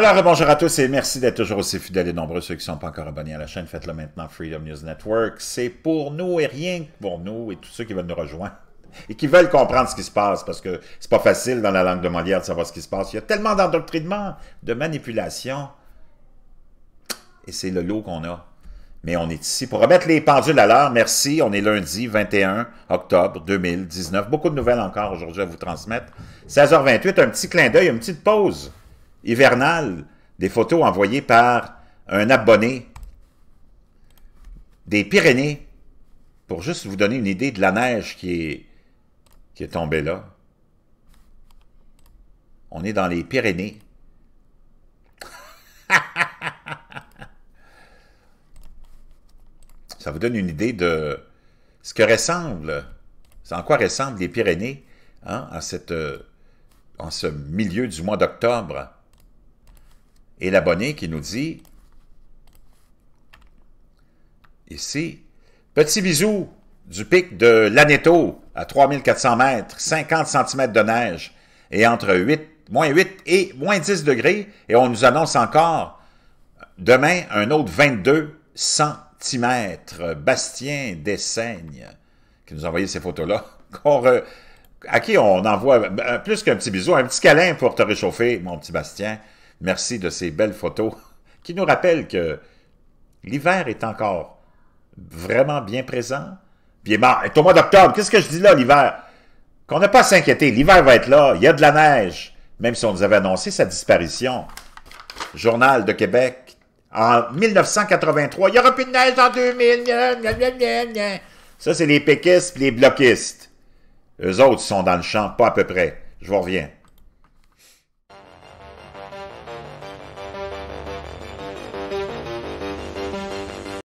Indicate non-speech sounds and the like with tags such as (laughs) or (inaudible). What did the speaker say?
Alors, bonjour à tous et merci d'être toujours aussi fidèles et nombreux. Ceux qui ne sont pas encore abonnés à la chaîne, faites-le maintenant, Freedom News Network. C'est pour nous et rien que pour nous et tous ceux qui veulent nous rejoindre et qui veulent comprendre ce qui se passe parce que c'est pas facile dans la langue de Molière de savoir ce qui se passe. Il y a tellement d'endoctrinement, de manipulation et c'est le lot qu'on a. Mais on est ici pour remettre les pendules à l'heure. Merci. On est lundi 21 octobre 2019. Beaucoup de nouvelles encore aujourd'hui à vous transmettre. 16h28, un petit clin d'œil, une petite pause Hivernal, des photos envoyées par un abonné des Pyrénées, pour juste vous donner une idée de la neige qui est, qui est tombée là. On est dans les Pyrénées. (laughs) Ça vous donne une idée de ce que ressemble, en quoi ressemblent les Pyrénées hein, euh, en ce milieu du mois d'octobre. Et l'abonné qui nous dit, ici, petit bisou du pic de l'Aneto à 3400 mètres, 50 cm de neige et entre 8, moins 8 et moins 10 degrés. Et on nous annonce encore demain un autre 22 cm. Bastien Dessaigne qui nous a envoyé ces photos-là. (laughs) à qui on envoie euh, plus qu'un petit bisou, un petit câlin pour te réchauffer, mon petit Bastien. Merci de ces belles photos (laughs) qui nous rappellent que l'hiver est encore vraiment bien présent. Puis il est au mois d'octobre. Qu'est-ce que je dis là, l'hiver? Qu'on n'a pas à s'inquiéter. L'hiver va être là. Il y a de la neige. Même si on nous avait annoncé sa disparition. Journal de Québec. En 1983, il n'y aura plus de neige en 2000. Ça, c'est les péquistes et les bloquistes. Eux autres sont dans le champ, pas à peu près. Je vous reviens.